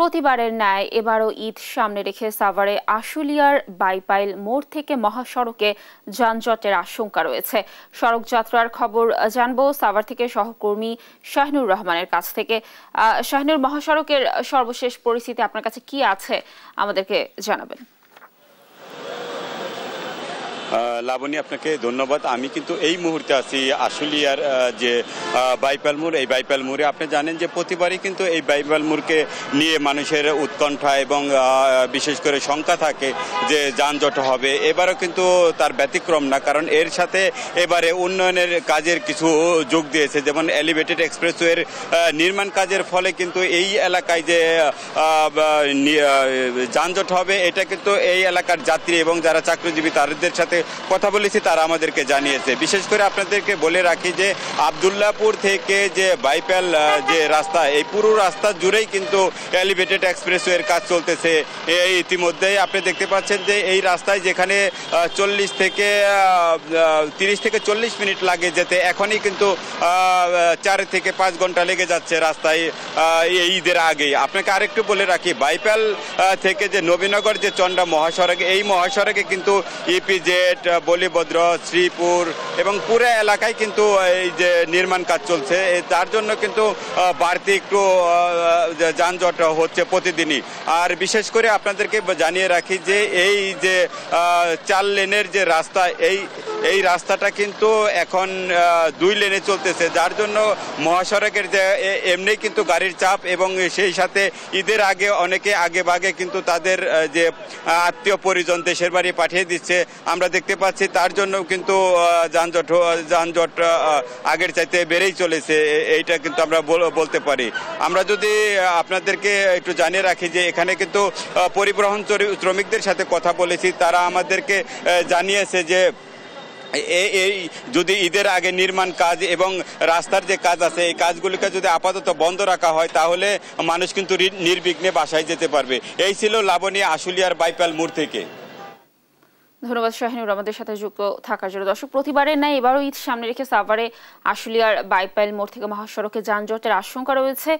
প্রতিবারের ন্যায় এবারও ঈদ সামনে রেখে সাভারে আশুলিয়ার বাইপাইল মোড় থেকে মহাসড়কে যানজটের আশঙ্কা রয়েছে সড়ক যাত্রার খবর জানবো সাভার থেকে সহকর্মী শাহনুর রহমানের কাছ থেকে শাহনুর মহাসড়কের সর্বশেষ পরিস্থিতি আপনার কাছে কি আছে আমাদেরকে জানাবেন লাবণী আপনাকে ধন্যবাদ আমি কিন্তু এই মুহূর্তে আছি আশুলিয়ার যে বাইপাল মোড় এই বাইপাল মোড়ে আপনি জানেন যে প্রতিবারই কিন্তু এই বাইপাল মোড়কে নিয়ে মানুষের উৎকণ্ঠা এবং বিশেষ করে শঙ্কা থাকে যে যানজট হবে এবারও কিন্তু তার ব্যতিক্রম না কারণ এর সাথে এবারে উন্নয়নের কাজের কিছু যোগ দিয়েছে যেমন এলিভেটেড এক্সপ্রেসওয়ের নির্মাণ কাজের ফলে কিন্তু এই এলাকায় যে যানজট হবে এটা কিন্তু এই এলাকার যাত্রী এবং যারা চাকরিজীবী তাদের সাথে কথা বলেছি তারা আমাদেরকে জানিয়েছে বিশেষ করে আপনাদেরকে বলে রাখি যে আবদুল্লাপুর থেকে যে বাইপ্যাল যে রাস্তা এই পুরো রাস্তা জুড়েই কিন্তু এলিভেটেড এক্সপ্রেসওয়ের কাজ চলতেছে ইতিমধ্যেই আপনি দেখতে পাচ্ছেন যে এই রাস্তায় যেখানে চল্লিশ থেকে তিরিশ থেকে চল্লিশ মিনিট লাগে যেতে এখনই কিন্তু চার থেকে পাঁচ ঘন্টা লেগে যাচ্ছে রাস্তায় এই ঈদের আগেই আপনাকে আরেকটু বলে রাখি বাইপ্যাল থেকে যে নবীনগর যে চন্ডা মহাসড়ক এই মহাসড়কে কিন্তু ইপি যে সিলেট বলিভদ্র শ্রীপুর এবং পুরো এলাকায় কিন্তু এই যে নির্মাণ কাজ চলছে তার জন্য কিন্তু বাড়তি একটু যানজট হচ্ছে প্রতিদিনই আর বিশেষ করে আপনাদেরকে জানিয়ে রাখি যে এই যে চার লেনের যে রাস্তা এই এই রাস্তাটা কিন্তু এখন দুই লেনে চলতেছে যার জন্য মহাসড়কের যে এমনি কিন্তু গাড়ির চাপ এবং সেই সাথে ঈদের আগে অনেকে আগে বাগে কিন্তু তাদের যে আত্মীয় পরিজন দেশের বাড়ি পাঠিয়ে দিচ্ছে আমরা দেখতে পাচ্ছি তার জন্য কিন্তু যানজট যানজট আগের চাইতে বেড়েই চলেছে এইটা কিন্তু আমরা বলতে পারি আমরা যদি আপনাদেরকে একটু জানিয়ে রাখি যে এখানে কিন্তু পরিবহন শ্রমিকদের সাথে কথা বলেছি তারা আমাদেরকে জানিয়েছে যে এই যদি ঈদের আগে নির্মাণ কাজ এবং রাস্তার যে কাজ আছে এই কাজগুলিকে যদি আপাতত বন্ধ রাখা হয় তাহলে মানুষ কিন্তু নির্বিঘ্নে বাসায় যেতে পারবে এই ছিল লাবণী আশুলিয়ার বাইপাল মোড় থেকে ধন্যবাদ শাহিনুর আমাদের সাথে যুক্ত থাকার জন্য দর্শক প্রতিবারের ন্যায় এবারও ঈদ সামনে রেখে সাভারে আশুলিয়ার বাইপাইল মোড় থেকে মহাসড়কে যানজটের আশঙ্কা রয়েছে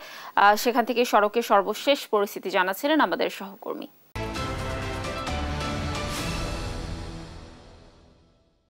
সেখান থেকে সড়কের সর্বশেষ পরিস্থিতি জানাচ্ছিলেন আমাদের সহকর্মী